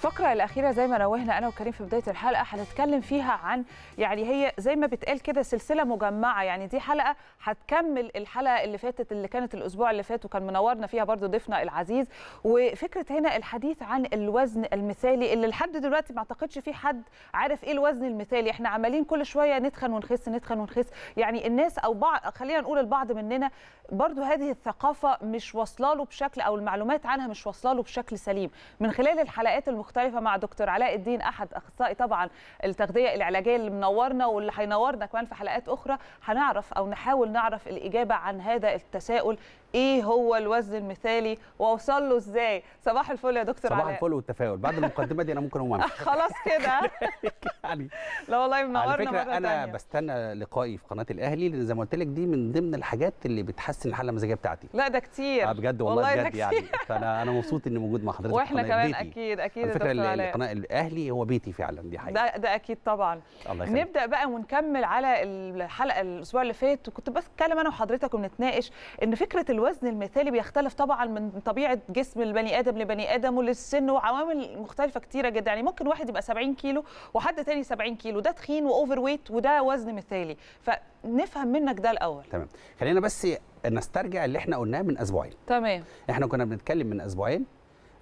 الفقره الاخيره زي ما نوهنا انا وكريم في بدايه الحلقه هنتكلم فيها عن يعني هي زي ما بتقال كده سلسله مجمعه يعني دي حلقه هتكمل الحلقه اللي فاتت اللي كانت الاسبوع اللي فات وكان منورنا فيها برضو ضيفنا العزيز وفكره هنا الحديث عن الوزن المثالي اللي لحد دلوقتي ما اعتقدش في حد عارف ايه الوزن المثالي احنا عمالين كل شويه نتخن ونخس نتخن ونخس يعني الناس او بعض خلينا نقول البعض مننا برضو هذه الثقافه مش واصله له بشكل او المعلومات عنها مش واصله له بشكل سليم من خلال الحلقات المختلفة مختلفه مع دكتور علاء الدين احد اخصائي طبعا التغذيه العلاجيه اللي منورنا واللي هينورنا كمان في حلقات اخرى هنعرف او نحاول نعرف الاجابه عن هذا التساؤل ايه هو الوزن المثالي واوصل له ازاي صباح الفل يا دكتور صباح علاء الفل والتفاؤل بعد المقدمه دي انا ممكن اقوم خلاص كده يعني لا والله منورنا على فكره انا تانية. بستنى لقائي في قناه الاهلي لان زي ما قلت لك دي من ضمن الحاجات اللي بتحسن الحاله المزاجيه بتاعتي لا ده كتير آه بجد والله, والله بجد يعني فانا انا مبسوط اني موجود مع حضرتك واحنا كمان بيتي. اكيد اكيد على فكره القناه الاهلي هو بيتي فعلا دي حقيقه ده, ده اكيد طبعا الله يخليك نبدا بقى ونكمل على الحلقه الاسبوع اللي فات وكنت بتكلم انا وحضرتك ونتناقش ان فكره الوزن المثالي بيختلف طبعا من طبيعه جسم البني ادم لبني ادم وللسن وعوامل مختلفه كتيره جدا يعني ممكن واحد يبقى 70 كيلو وحد تاني 70 كيلو ده تخين واوفر ويت وده وزن مثالي فنفهم منك ده الاول تمام خلينا بس نسترجع اللي احنا قلناه من اسبوعين تمام احنا كنا بنتكلم من اسبوعين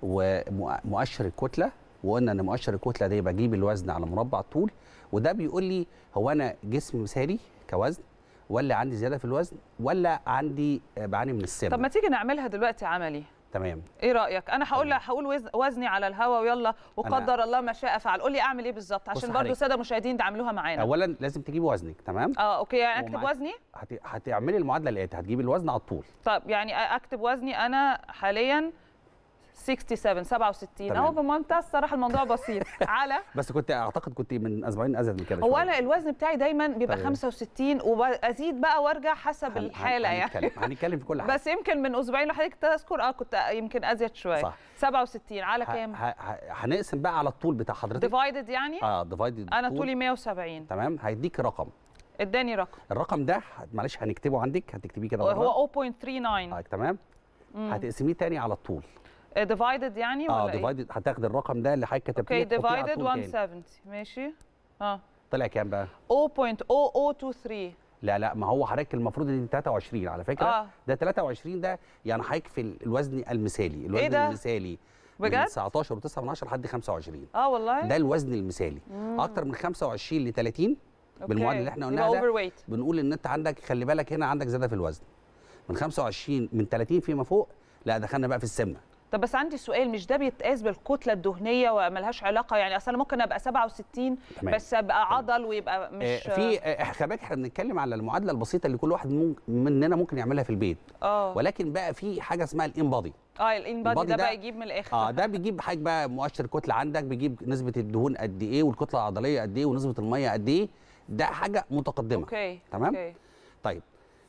ومؤشر الكتله وقلنا ان مؤشر الكتله ده بجيب الوزن على مربع طول وده بيقول لي هو انا جسم مثالي كوزن ولا عندي زياده في الوزن ولا عندي آه، بعاني من السمنه طب ما تيجي نعملها دلوقتي عملي تمام ايه رايك انا هقول هقول وزني على الهوا ويلا وقدر الله ما شاء فعل قول لي اعمل ايه بالظبط عشان برضو الساده المشاهدين تعملوها معانا اولا لازم تجيبي وزنك تمام اه اوكي يعني اكتب وزني هتعملي المعادله اللي هتجيبي الوزن على طول طب يعني اكتب وزني انا حاليا 67 67 اهو بمنتهى الصراحه الموضوع بسيط على بس كنت اعتقد كنت من اسبوعين ازيد من كده هو انا الوزن بتاعي دايما بيبقى طيب. 65 وازيد بقى وارجع حسب هن... الحاله يعني هنتكلم في كل حاجه بس يمكن من اسبوعين لحضرتك تذكر اه كنت يمكن ازيد شويه صح 67 على كام؟ هنقسم بقى على الطول بتاع حضرتك ديفايدد يعني؟ اه ديفايدد انا طولي 170 تمام هيديك رقم اداني رقم الرقم ده معلش هنكتبه عندك هتكتبيه كده هو 0.39 آه تمام هتقسميه تاني على الطول ديفايدد آه، يعني آه، ولا اه ديفايدد هتاخد الرقم ده اللي حضرتك كتبتيه اوكي ديفايدد 170 ماشي اه طلع كام بقى 0.0023 لا لا ما هو حضرتك المفروض ان 23 على فكره آه. ده 23 ده يعني حضرتك في الوزن المثالي إيه الوزن إيه ده؟ المثالي بجد؟ من 19 و9 من 10 لحد 25 اه والله ده الوزن المثالي مم. اكتر من 25 ل 30 بالمعدل اللي احنا قلناه ده بنقول ان انت عندك خلي بالك هنا عندك زياده في الوزن من 25 من 30 فيما فوق لا دخلنا بقى في السمنه طب بس عندي سؤال مش ده بيتقاس بالكتله الدهنيه وملهاش علاقه يعني اصل انا ممكن ابقى 67 تمام. بس ابقى عضل ويبقى مش آه، في آه، حسابات احنا بنتكلم على المعادله البسيطه اللي كل واحد مننا ممكن يعملها في البيت آه. ولكن بقى في حاجه اسمها الان بادي اه الان بادي ده, ده بقى يجيب من الاخر اه ده بيجيب حاجه بقى مؤشر كتله عندك بيجيب نسبه الدهون قد ايه والكتله العضليه قد ايه ونسبه الميه قد ايه ده حاجه متقدمه اوكي تمام أوكي. طيب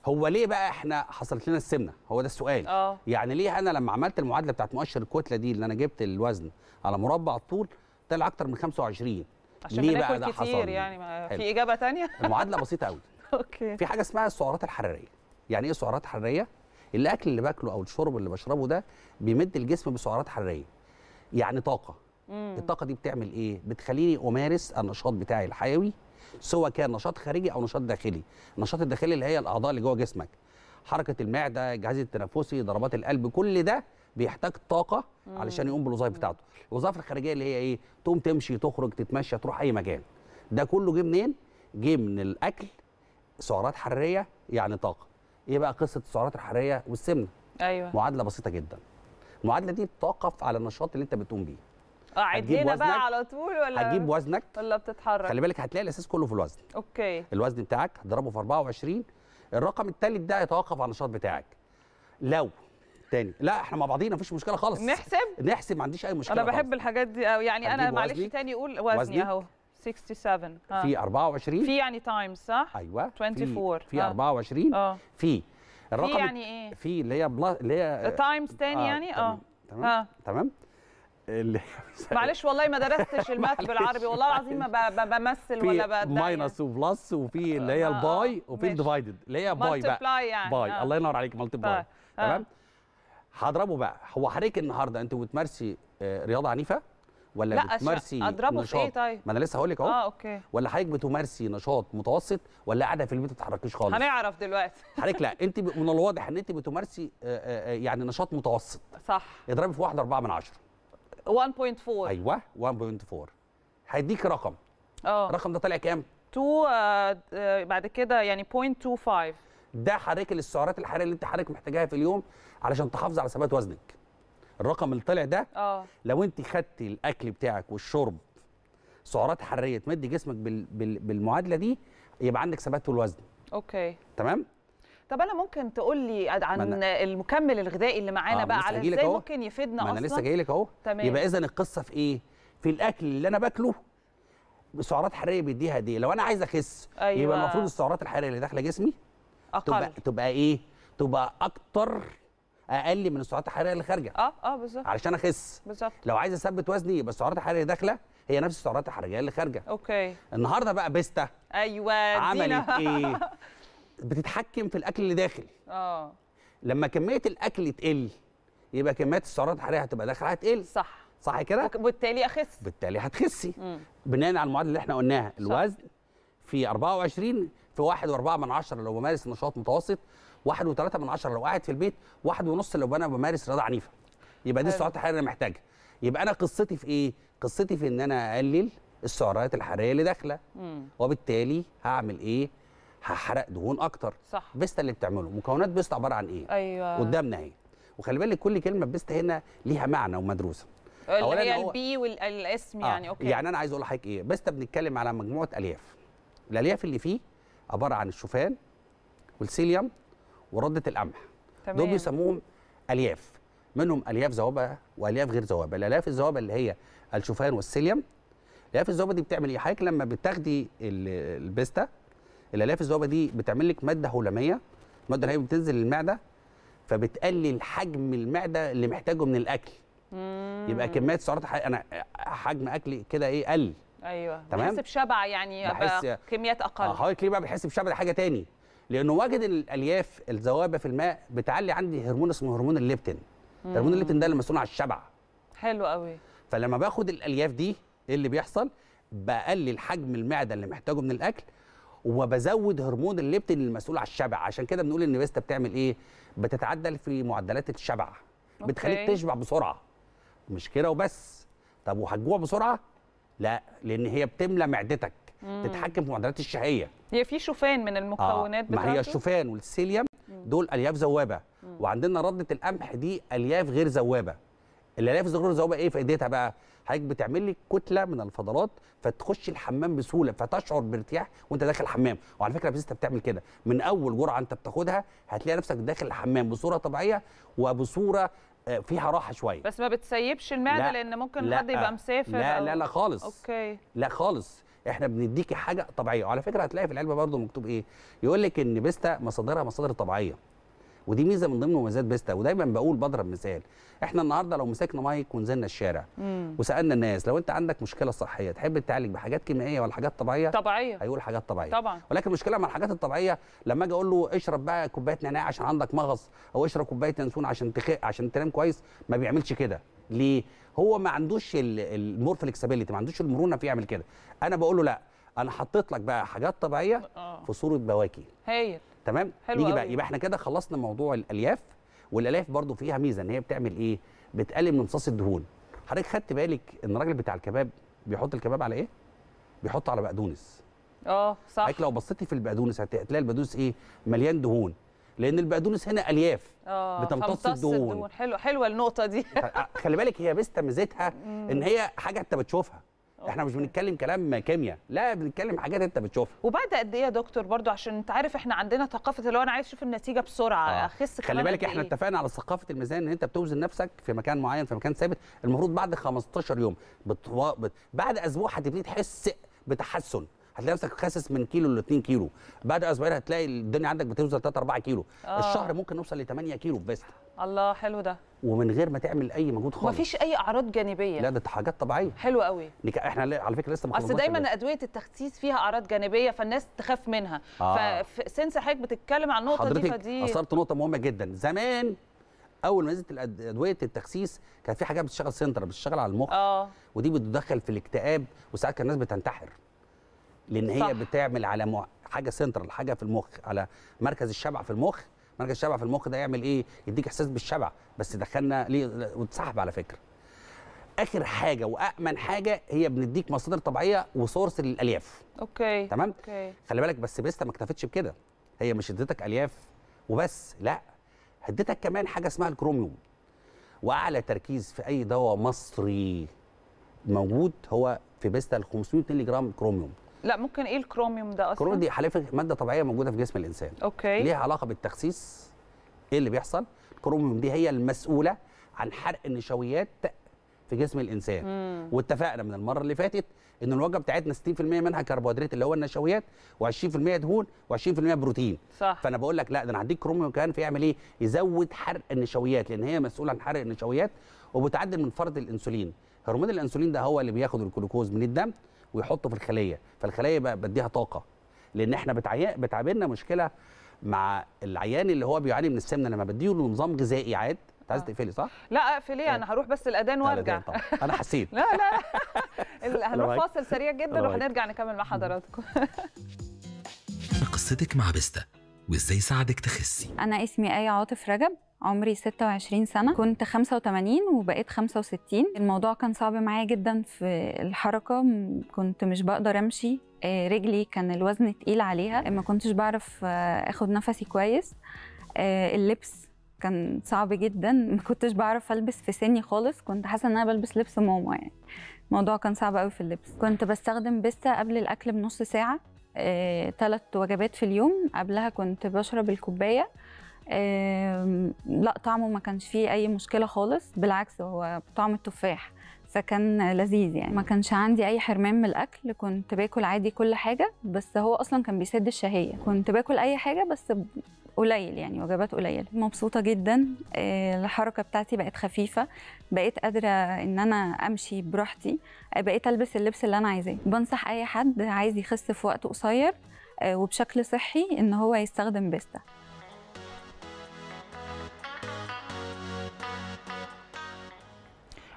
هو ليه بقى احنا حصلت لنا السمنه هو ده السؤال أوه. يعني ليه انا لما عملت المعادله بتاعت مؤشر الكتله دي اللي انا جبت الوزن على مربع الطول طلع اكتر من 25 عشان ليه بقى ده كتير حصل يعني في اجابه ثانيه المعادله بسيطه قوي اوكي في حاجه اسمها السعرات الحراريه يعني ايه سعرات حراريه الاكل اللي باكله او الشرب اللي بشربه ده بيمد الجسم بسعرات حراريه يعني طاقه مم. الطاقه دي بتعمل ايه بتخليني امارس النشاط بتاعي الحيوي سواء كان نشاط خارجي او نشاط داخلي النشاط الداخلي اللي هي الاعضاء اللي جوه جسمك حركه المعده الجهاز التنفسي ضربات القلب كل ده بيحتاج طاقه علشان يقوم بالوظائف بتاعته الوظائف الخارجيه اللي هي ايه تقوم تمشي تخرج تتمشى تروح اي مكان ده كله جه منين جه من الاكل سعرات حراريه يعني طاقه ايه بقى قصه السعرات الحراريه والسمنه ايوه معادله بسيطه جدا المعادله دي بتوقف على النشاط اللي انت بتقوم بيه قاعد لنا بقى على طول ولا هتجيب وزنك ولا بتتحرك خلي بالك هتلاقي الاساس كله في الوزن اوكي الوزن بتاعك هتضربه في 24 الرقم الثالث ده هيتوقف على النشاط بتاعك لو تاني لا احنا مع بعضينا مفيش مشكله خالص نحسب نحسب ما عنديش اي مشكله انا بحب خالص. الحاجات دي قوي يعني انا معلش تاني قول وزني اهو 67 في 24 في يعني تايمز صح ايوه 24 في 24 اه في الرقم في يعني ايه في اللي هي اللي هي تايمز تاني آه. يعني اه تمام تمام اللي معلش والله ما درستش الماث بالعربي والله العظيم ما بمثل ولا بدا ماينس وبلس وفي آه، اللي هي آه، الباي آه، وفي الديفايدد اللي هي باي بقى يعني. باي الله ينور عليك مالتي طيب، باي تمام هضربه بقى هو حضرتك النهارده انت بتمارسي رياضه عنيفه ولا لا بتمارسي اضربه في ايه طيب ما انا لسه هقول لك اهو اه اوكي ولا حضرتك بتمارسي نشاط متوسط ولا قاعده في البيت ما تتحركيش خالص هنعرف دلوقتي حضرتك لا انت من الواضح ان انت بتمارسي يعني نشاط متوسط صح اضربي في أربعة من عشرة 1.4 ايوه 1.4 هيديك رقم اه الرقم ده طالع كام 2 آه، آه، بعد كده يعني 0.25 ده حركة السعرات الحراريه اللي انت حضرتك محتاجاها في اليوم علشان تحافظ على ثبات وزنك الرقم اللي طالع ده اه لو انت خدتي الاكل بتاعك والشرب سعرات حراريه تمد جسمك بال... بال... بالمعادله دي يبقى عندك ثبات في الوزن اوكي تمام طب انا ممكن تقول لي عن المكمل الغذائي اللي معانا آه بقى على ازاي ممكن يفيدنا اصلا انا لسه جاي لك اهو يبقى اذا القصه في ايه في الاكل اللي انا باكله سعرات حراريه بيديها دي لو انا عايز اخس أيوة. يبقى المفروض السعرات الحراريه اللي داخله جسمي أقل. تبقى تبقى ايه تبقى اكتر اقل من السعرات الحراريه اللي خارجه اه اه بالظبط علشان اخس بالظبط لو عايز اثبت وزني يبقى السعرات الحراريه داخله هي نفس السعرات الحراريه اللي خارجه اوكي النهارده بقى بيستا ايوه عملت ايه بتتحكم في الاكل اللي داخل اه لما كميه الاكل تقل يبقى كميه السعرات الحراريه هتبقى داخله هتقل صح صح كده وبالتالي اخس بالتالي هتخسي بناء على المعادله اللي احنا قلناها الوزن في 24 في 1.4 لو بمارس نشاط متوسط 1.3 لو قاعد في البيت 1.5 لو انا بمارس رياضه عنيفه يبقى دي السعرات الحراريه اللي انا محتاجها يبقى انا قصتي في ايه قصتي في ان انا اقلل السعرات الحراريه اللي داخله وبالتالي هعمل ايه هحرق دهون اكتر صح بيستا اللي بتعمله مكونات بيستا عباره عن ايه ايوه قدامنا اهي وخلي بالك كل كلمه بيستا هنا ليها معنى ومدروسه اللي هي البي والاسم آه. يعني آه. اوكي يعني انا عايز اقول لحضرتك ايه بيستا بنتكلم على مجموعه الياف الالياف اللي فيه عباره عن الشوفان والسيليوم ورده القمح دول بيسموهم الياف منهم الياف ذوبه والياف غير ذوبه الالياف الذوبه اللي هي الشوفان والسيليوم الالياف الذوبه دي بتعمل ايه حضرتك لما بتاخدي البيستا الالياف الذوبه دي بتعمل لك ماده هلاميه الماده الهلاميه بتنزل للمعده فبتقلل حجم المعده اللي محتاجه من الاكل مم. يبقى كميه سعرات انا حجم اكلي كده ايه قل ايوه تمام بحس بشبع يعني بحس... كميات اقل اه ليه بقى بتحس بشبع حاجه تاني لانه وجد الالياف الذوبه في الماء بتعلي عندي هرمون اسمه هرمون الليبتين هرمون الليبتين ده اللي مسؤول عن الشبع حلو قوي فلما باخد الالياف دي ايه اللي بيحصل بقلل حجم المعده اللي محتاجه من الاكل وبزود هرمون الليبتين المسؤول على الشبع عشان كده بنقول ان فيستا بتعمل ايه بتتعدل في معدلات الشبع بتخليك تشبع بسرعه مش كده وبس طب وهتجوع بسرعه لا لان هي بتملى معدتك مم. تتحكم في معدلات الشهيه هي في شوفان من المكونات آه. ما هي الشوفان والسيليوم دول الياف ذوابه وعندنا رده القمح دي الياف غير ذوابه اللي هلاقيها في صغير الذبابه ايه فائدتها بقى؟ حضرتك بتعمل لي كتله من الفضلات فتخش الحمام بسهوله فتشعر بارتياح وانت داخل الحمام وعلى فكره بسيستا بتعمل كده من اول جرعه انت بتاخدها هتلاقي نفسك داخل الحمام بصوره طبيعيه وبصوره آه، فيها راحه شويه بس ما بتسيبش المعده لا لان ممكن لا حد يبقى آه، مسافر لا لا لا خالص اوكي لا خالص احنا بنديكي حاجه طبيعيه وعلى فكره هتلاقي في العلبه برضو مكتوب ايه يقول لك ان بيستا مصادرها مصادر طبيعيه ودي ميزه من ضمن مميزات بيستا ودايما بقول بضرب مثال احنا النهارده لو مسكنا مايك ونزلنا الشارع مم. وسالنا الناس لو انت عندك مشكله صحيه تحب تعالج بحاجات كيميائيه ولا حاجات طبيعيه طبيعيه هيقول حاجات طبيعيه طبعا ولكن المشكله مع الحاجات الطبيعيه لما اجي اقول له اشرب بقى كوبايه نعناع عشان عندك مغص او اشرب كوبايه ينسون عشان تخ... عشان تنام كويس ما بيعملش كده ليه هو ما عندوش المور فلكسبيلتي ما عندوش المرونه في يعمل كده انا بقول له لا انا حطيت لك بقى حاجات طبيعيه آه. في صوره بواكي هايل تمام حلو نيجي بقى يبقى احنا كده خلصنا موضوع الالياف والالياف برضو فيها ميزه ان هي بتعمل ايه بتقلل من امتصاص الدهون حضرتك خدت بالك ان الراجل بتاع الكباب بيحط الكباب على ايه بيحط على بقدونس اه صح حضرتك لو بصيتي في البقدونس هتلاقي البقدونس ايه مليان دهون لان البقدونس هنا الياف آه بتمتص الدهون. الدهون حلو حلوه النقطه دي آه، خلي بالك هي بس ميزتها ان هي حاجه انت بتشوفها احنا مش بنتكلم كلام كيمياء لا بنتكلم حاجات انت بتشوفها وبعد قد ايه يا دكتور برضو عشان انت عارف احنا عندنا ثقافه اللي هو انا عايز اشوف النتيجه بسرعه آه. خلي بالك احنا إيه؟ اتفقنا على ثقافه الميزان ان انت بتوزن نفسك في مكان معين في مكان ثابت المفروض بعد 15 يوم بتو... بت... بعد اسبوع هتبتدي تحس بتحسن هتلاقي نفسك خاسس من كيلو ل 2 كيلو بعد اسبوعين هتلاقي الدنيا عندك بتوصل 3 4 كيلو آه. الشهر ممكن نوصل ل 8 كيلو في الله حلو ده ومن غير ما تعمل اي مجهود خالص مفيش اي اعراض جانبيه لا ده حاجات طبيعيه حلو قوي احنا على فكره لسه ما اصل دايما ادويه التخسيس فيها اعراض جانبيه فالناس تخاف منها آه. فسنس حضرتك بتتكلم عن النقطه دي فدي اثرت نقطه مهمه جدا زمان اول ما نزلت ادويه التخسيس كان في حاجات بتشتغل سنتر بتشتغل على المخ آه. ودي بتدخل في الاكتئاب وساعات كان الناس بتنتحر لان هي صح. بتعمل على حاجه سنترال حاجه في المخ على مركز الشبع في المخ مركز الشبع في المخ ده يعمل ايه يديك احساس بالشبع بس دخلنا ليه وتسحب على فكره اخر حاجه وامن حاجه هي بنديك مصادر طبيعيه وسورس للالياف اوكي تمام أوكي. خلي بالك بس بيستا ما اكتفتش بكده هي مش اديتك الياف وبس لا هديتك كمان حاجه اسمها الكروميوم واعلى تركيز في اي دواء مصري موجود هو في بيستا ال 500 مللي جرام كروميوم لا ممكن ايه الكروميوم ده اصلا الكروميوم دي حليفه ماده طبيعيه موجوده في جسم الانسان اوكي ليها علاقه بالتخسيس ايه اللي بيحصل الكروميوم دي هي المسؤوله عن حرق النشويات في جسم الانسان مم. واتفقنا من المره اللي فاتت ان الوجبه بتاعتنا 60% منها كربوهيدرات اللي هو النشويات و20% دهون و20% بروتين صح. فانا بقول لك لا ده انا هديك كروميوم كمان فيعمل ايه يزود حرق النشويات لان هي مسؤوله عن حرق النشويات وبتعدل من فرط الانسولين هرمون الانسولين ده هو اللي بياخد الجلوكوز من الدم ويحطه في الخليه فالخليه بقى بديها طاقه لان احنا بتعاملنا مشكله مع العيان اللي هو بيعاني من السمنه لما بديه نظام غذائي عاد انت عايز آه. تقفلي صح؟ لا اقفل ايه آه. انا هروح بس الاذان وارجع انا حسيت لا لا هنروح فاصل سريع جدا وهنرجع نكمل مع حضراتكم قصتك مع بيستا وازاي ساعدك تخسي انا اسمي اي عاطف رجب عمري 26 سنة كنت 85 وبقيت 65 الموضوع كان صعب معايا جدا في الحركة كنت مش بقدر أمشي آه، رجلي كان الوزن تقيل عليها ما كنتش بعرف آه، أخد نفسي كويس آه، اللبس كان صعب جدا ما كنتش بعرف البس في سني خالص كنت حاسه ان انا بلبس لبس ماما يعني الموضوع كان صعب قوي في اللبس كنت بستخدم بستة قبل الاكل بنص ساعه ثلاث وجبات في اليوم قبلها كنت بشرب الكوبايه لا طعمه ما كانش فيه اي مشكله خالص بالعكس هو طعم التفاح فكان لذيذ يعني ما كانش عندي اي حرمان من الاكل كنت باكل عادي كل حاجه بس هو اصلا كان بيسد الشهيه كنت باكل اي حاجه بس قليل يعني وجبات قليله مبسوطه جدا آه، الحركه بتاعتي بقت خفيفه بقيت قادره ان انا امشي براحتي آه، بقيت البس اللبس اللي انا عايزاه بنصح اي حد عايز يخس في وقت قصير آه، وبشكل صحي ان هو يستخدم بيستا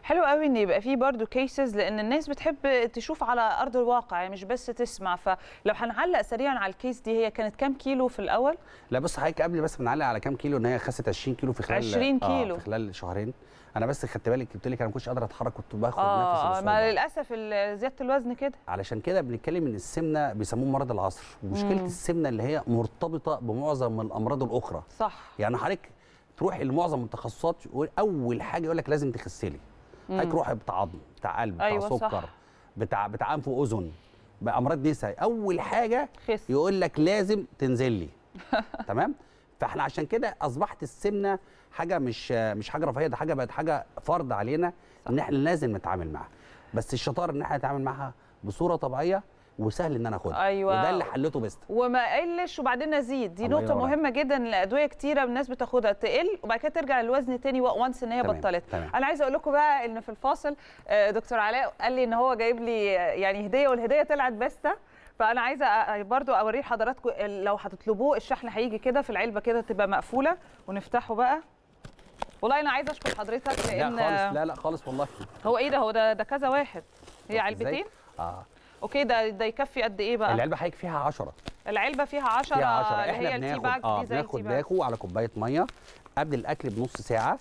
حلو قوي ان يبقى فيه برضو كيسز لان الناس بتحب تشوف على ارض الواقع يعني مش بس تسمع فلو هنعلق سريعا على الكيس دي هي كانت كام كيلو في الاول لا بص حضرتك قبل بس بنعلق على كام كيلو ان هي خست 20 كيلو في خلال 20 آه، كيلو آه في خلال شهرين انا بس خدت بالك قلت لك انا ما كنتش قادر اتحرك كنت باخد آه نفس اه ما للاسف زياده الوزن كده علشان كده بنتكلم ان السمنه بيسموه مرض العصر ومشكله مم. السمنه اللي هي مرتبطه بمعظم الامراض الاخرى صح يعني حضرتك تروح لمعظم التخصصات اول حاجه يقول لك لازم تخسلي هيك روح بتاع عظم بتاع قلب أيوة بتاع سكر صح. بتاع بتاع انف واذن بامراض نساء اول حاجه خس. يقول لك لازم تنزل لي تمام فاحنا عشان كده اصبحت السمنه حاجه مش مش حاجه رفاهيه ده حاجه بقت حاجه فرض علينا صح. ان احنا لازم نتعامل معاها بس الشطار ان احنا نتعامل معاها بصوره طبيعيه وسهل ان انا اخدها أيوة. وده اللي حلته بس وما قلش وبعدين ازيد دي نقطه مهمه جدا الادويه كتيره الناس بتاخدها تقل وبعد كده ترجع للوزن تاني وانس ان هي تمام. بطلت تمام. انا عايزه اقول لكم بقى ان في الفاصل آه، دكتور علاء قال لي ان هو جايب لي يعني هديه والهديه طلعت بسته فانا عايزه آه، آه، برضو اوريه لحضراتكم لو هتطلبوه الشحن هيجي كده في العلبه كده تبقى مقفوله ونفتحه بقى والله انا عايزه اشكر حضرتك لان لا خالص لا لا خالص والله هو ايه ده هو ده ده كذا واحد هي علبتين اه اوكي ده ده يكفي قد ايه بقى العلبه حضرتك فيها 10 العلبه فيها 10 اللي 10 التي بناخد اه بناخد باكو على كوبايه ميه قبل الاكل بنص ساعه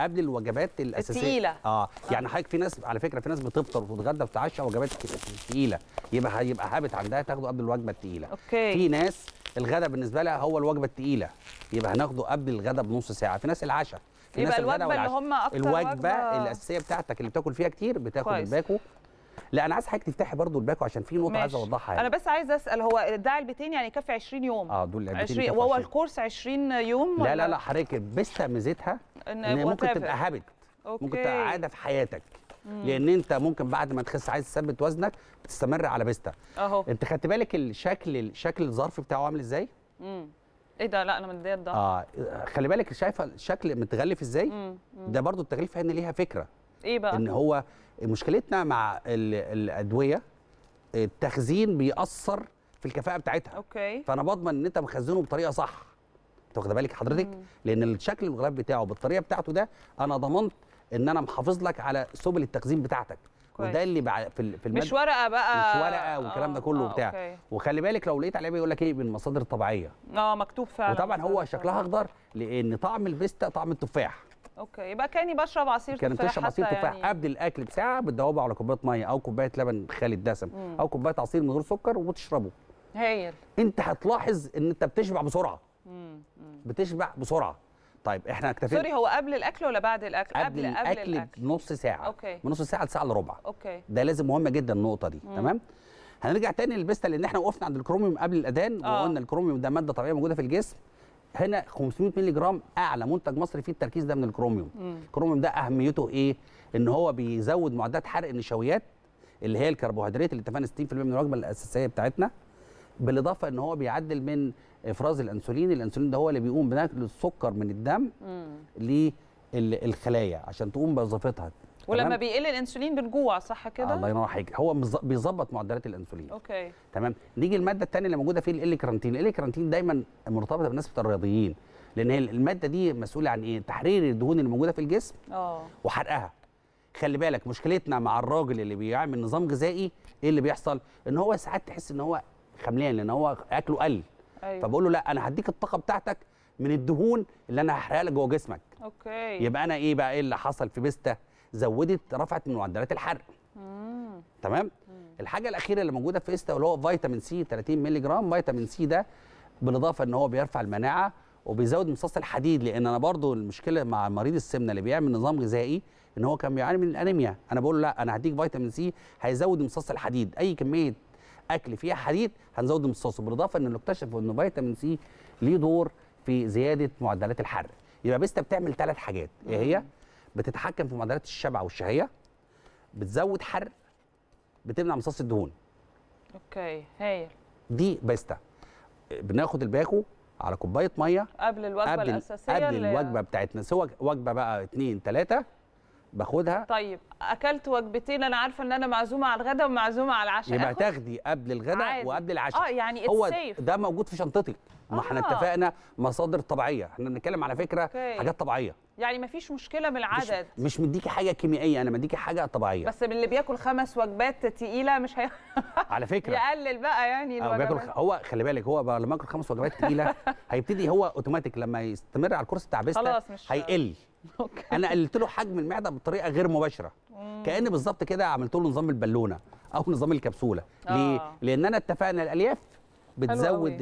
قبل الوجبات الاساسيه التقيله آه،, اه يعني حضرتك في ناس على فكره في ناس بتفطر وتتغدى وتتعشى وجبات تقيله يبقى هيبقى هابت عندها تاخده قبل الوجبه التقيله اوكي في ناس الغداء بالنسبه لها هو الوجبه التقيله يبقى هناخده قبل الغداء بنص ساعه في ناس العشاء يبقى الوجبه اللي هم اكتر الوجبه وجبة... الاساسيه بتاعتك اللي بتاكل فيها كتير بتاخد الباكو لا انا عايز حضرتك تفتحي برضو الباكو عشان في نقطه عايز اوضحها يعني. انا بس عايز اسال هو الداعي البيتين يعني يكفي 20 يوم اه دول العلبتين 20 وهو الكورس 20 يوم لا لا لا حضرتك بس ميزتها ان, هي ممكن تبقى هابت أوكي. ممكن تبقى عاده في حياتك لان انت ممكن بعد ما تخس عايز تثبت وزنك بتستمر على بيستا اهو انت خدت بالك الشكل شكل الظرف بتاعه عامل ازاي امم ايه ده لا انا ديت ده اه خلي بالك شايفه الشكل متغلف ازاي مم. مم. ده برضو التغليف هنا ليها فكره ايه بقى ان هو مشكلتنا مع الادويه التخزين بيأثر في الكفاءه بتاعتها اوكي فانا بضمن ان انت مخزنه بطريقه صح انت واخد بالك حضرتك مم. لان الشكل الغلاف بتاعه بالطريقه بتاعته ده انا ضمنت ان انا محافظ لك على سبل التخزين بتاعتك كويس. وده اللي في في المد... مش ورقه بقى مش ورقه والكلام ده آه، كله آه، وبتاع وخلي بالك لو لقيت عليها بيقول لك ايه من المصادر الطبيعيه اه مكتوب فعلا وطبعا هو شكلها اخضر لان طعم الفيستا طعم التفاح اوكي يبقى كاني بشرب عصير تفاح كانت بتشرب عصير تفاح يعني... قبل الاكل بساعه بتدوبه على كوبايه ميه او كوبايه لبن خالي الدسم مم. او كوبايه عصير من غير سكر وتشربه هايل انت هتلاحظ ان انت بتشبع بسرعه مم. بتشبع بسرعه طيب احنا اكتفينا سوري هو قبل الاكل ولا بعد الاكل قبل, قبل الاكل, قبل الأكل. بنص ساعه أوكي. من نص ساعه لساعه الا ربع اوكي ده لازم مهمه جدا النقطه دي مم. تمام هنرجع تاني للبيستا لان احنا وقفنا عند الكروميوم قبل الاذان آه. وقلنا الكروميوم ده ماده طبيعيه موجوده في الجسم هنا 500 مللي جرام اعلى منتج مصري فيه التركيز ده من الكروميوم الكروميوم ده اهميته ايه ان هو بيزود معدات حرق النشويات اللي هي الكربوهيدرات اللي اتفقنا 60% من الوجبه الاساسيه بتاعتنا بالاضافه ان هو بيعدل من افراز الانسولين الانسولين ده هو اللي بيقوم بنقل السكر من الدم للخلايا عشان تقوم بوظيفتها ولما بيقل الانسولين بنجوع صح كده الله ينور عليك هو بيظبط معدلات الانسولين اوكي تمام نيجي الماده الثانيه اللي موجوده فيه الاليكرانتين الاليكرانتين دايما مرتبطه بنسبه الرياضيين لان هي الماده دي مسؤوله عن ايه تحرير الدهون اللي موجوده في الجسم اه وحرقها خلي بالك مشكلتنا مع الراجل اللي بيعمل نظام غذائي ايه اللي بيحصل ان هو ساعات تحس ان هو خملان لان هو اكله قل أيوة. فبقول له لا انا هديك الطاقه بتاعتك من الدهون اللي انا هحرقها لك جوه جسمك اوكي يبقى انا ايه بقى ايه اللي حصل في بيستا زودت رفعت من معدلات الحرق مم. تمام مم. الحاجه الاخيره اللي موجوده في استا اللي هو فيتامين سي 30 مللي جرام فيتامين سي ده بالاضافه ان هو بيرفع المناعه وبيزود امتصاص الحديد لان انا برضو المشكله مع مريض السمنه اللي بيعمل نظام غذائي ان هو كان بيعاني من الانيميا انا بقول له لا انا هديك فيتامين سي هيزود امتصاص الحديد اي كميه اكل فيها حديد هنزود امتصاصه بالاضافه ان اكتشفوا ان فيتامين سي ليه دور في زياده معدلات الحرق يبقى بيستا بتعمل ثلاث حاجات ايه هي بتتحكم في معدلات الشبع والشهيه بتزود حرق بتمنع امتصاص الدهون اوكي هايل دي بيستا بناخد الباكو على كوبايه ميه قبل الوجبه قبل الاساسيه قبل الوجبه بتاعتنا سواء وجبه بقى 2 3 باخدها طيب اكلت وجبتين انا عارفه ان انا معزومه على الغداء ومعزومه على العشاء يبقى تاخدي قبل الغداء وقبل العشاء اه يعني هو ده موجود في شنطتك ما احنا آه. اتفقنا مصادر طبيعيه احنا بنتكلم على فكره أوكي. حاجات طبيعيه يعني مفيش مشكله من العدد مش, مش مديكي حاجه كيميائيه انا مديكي حاجه طبيعيه بس من اللي بياكل خمس وجبات تقيله مش هي... على فكره يقلل بقى يعني هو بياكل خ... هو خلي بالك هو بقى لما ياكل خمس وجبات تقيله هيبتدي هو اوتوماتيك لما يستمر على الكورس بتاع بيستا هيقل انا قللت له حجم المعده بطريقه غير مباشره كان بالظبط كده عملت له نظام البالونه او نظام الكبسوله آه. ليه لان انا اتفقنا الالياف بتزود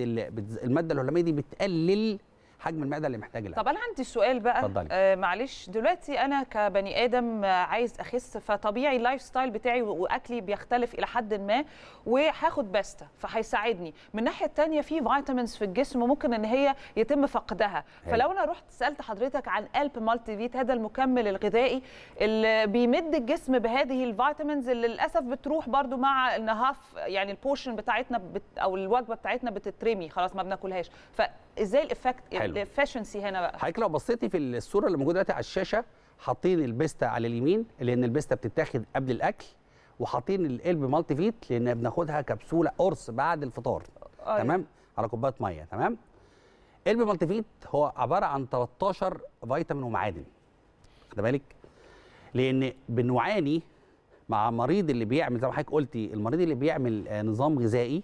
الماده الهلاميه دي بتقلل حجم المعده اللي محتاج لها طب انا عندي سؤال بقى آه معلش دلوقتي انا كبني ادم عايز اخس فطبيعي اللايف ستايل بتاعي واكلي بيختلف الى حد ما وهاخد باستا فهيساعدني من الناحيه الثانيه في فيتامينز في الجسم ممكن ان هي يتم فقدها هي. فلو انا رحت سالت حضرتك عن الب مالتي فيت هذا المكمل الغذائي اللي بيمد الجسم بهذه الفيتامينز اللي للاسف بتروح برده مع النهاف يعني البوشن بتاعتنا بت او الوجبه بتاعتنا بتترمي خلاص ما بناكلهاش فازاي الافكت الفاشنسي هنا بقى حضرتك لو بصيتي في الصوره اللي موجوده دلوقتي على الشاشه حاطين البيستا على اليمين لان البيستا بتتاخد قبل الاكل وحاطين القلب مالتي فيت لان بناخدها كبسوله قرص بعد الفطار أوه. آه. تمام على كوبايه ميه تمام قلب مالتي فيت هو عباره عن 13 فيتامين ومعادن خد بالك لان بنعاني مع مريض اللي بيعمل زي ما حضرتك قلتي المريض اللي بيعمل آه، نظام غذائي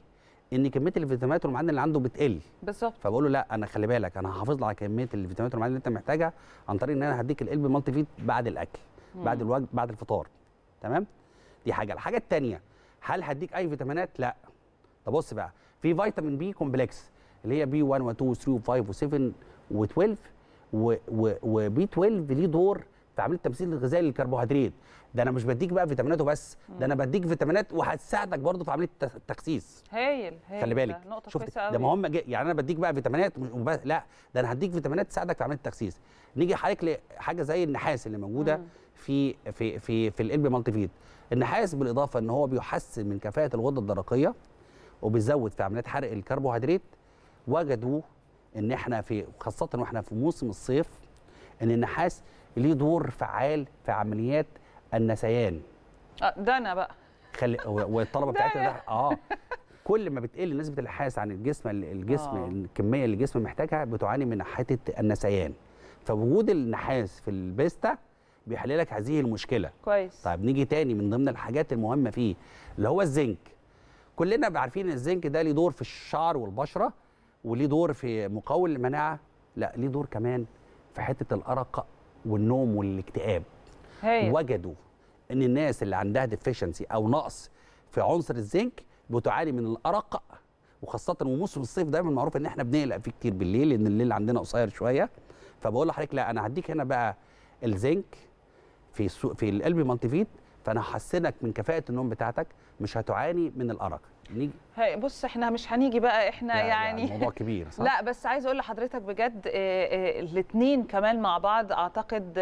ان كميه الفيتامينات والمعادن اللي عنده بتقل بالظبط فبقول له لا انا خلي بالك انا هحافظ على كميه الفيتامينات والمعادن اللي انت محتاجها عن طريق ان انا هديك القلب مالتي فيت بعد الاكل مم. بعد الوجبه بعد الفطار تمام دي حاجه الحاجه الثانيه هل هديك اي فيتامينات لا طب بص بقى في فيتامين بي كومبلكس اللي هي بي 1 و2 و3 و5 و7 و12 وبي 12 ليه دور في عمليه التمثيل الغذائي للكربوهيدرات ده انا مش بديك بقى فيتامينات وبس ده انا بديك فيتامينات وهتساعدك برضه في عمليه التخسيس هايل هايل خلي بالك ده نقطه شفت ده مهم يعني انا بديك بقى فيتامينات وبس لا ده انا هديك فيتامينات تساعدك في عمليه التخسيس نيجي حضرتك لحاجه زي النحاس اللي موجوده مم. في في في في القلب مالتي فيت النحاس بالاضافه ان هو بيحسن من كفاءه الغده الدرقيه وبيزود في عمليات حرق الكربوهيدرات وجدوا ان احنا في خاصه واحنا في موسم الصيف ان النحاس ليه دور فعال في عمليات النسيان آه، ده انا بقى خلي والطلبه بتاعتنا ده اه كل ما بتقل نسبه الحاس عن الجسم الجسم آه. الكميه اللي الجسم محتاجها بتعاني من حته النسيان فوجود النحاس في البيستا بيحل لك هذه المشكله كويس طيب نيجي تاني من ضمن الحاجات المهمه فيه اللي هو الزنك كلنا عارفين ان الزنك ده ليه دور في الشعر والبشره وليه دور في مقاول المناعه لا ليه دور كمان في حته الارق والنوم والاكتئاب هي. وجدوا ان الناس اللي عندها ديفيشنسي او نقص في عنصر الزنك بتعاني من الارق وخاصه وموسم الصيف دايما معروف ان احنا بنقلق فيه كتير بالليل لان الليل عندنا قصير شويه فبقول لحضرتك لا انا هديك هنا بقى الزنك في في القلب مالتيفيت فانا هحسنك من كفاءه النوم بتاعتك مش هتعاني من الارق نيجي بص احنا مش هنيجي بقى احنا لا يعني الموضوع كبير صح؟ لا بس عايز اقول لحضرتك بجد آه، آه، الاثنين كمان مع بعض اعتقد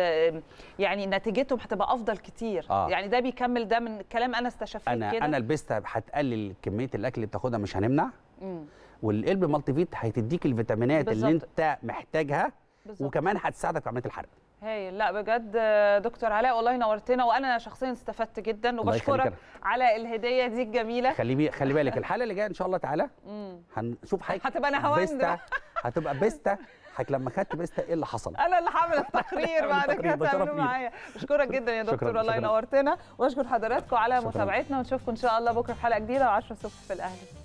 يعني نتيجتهم هتبقى افضل كتير آه. يعني ده بيكمل ده من كلام انا استشفيت انا كده انا لبستها هتقلل كميه الاكل اللي بتاخدها مش هنمنع والقلب مالتي فيت هتديك الفيتامينات بالزبط. اللي انت محتاجها بالزبط. وكمان هتساعدك في عمليه الحرق هايل لا بجد دكتور علاء والله نورتنا وانا شخصيا استفدت جدا وبشكرك على الهديه دي الجميله خلي خلي بالك الحلقه اللي جايه ان شاء الله تعالى هنشوف حاجه هتبقى انا هوند هتبقى بيستا حضرتك لما خدت بيستا ايه اللي حصل؟ انا اللي هعمل التقرير بعد كده تعملوا معايا بشكرك جدا يا دكتور والله نورتنا واشكر حضراتكم على متابعتنا ونشوفكم ان شاء الله بكره في حلقه جديده و10 الصبح في الاهلي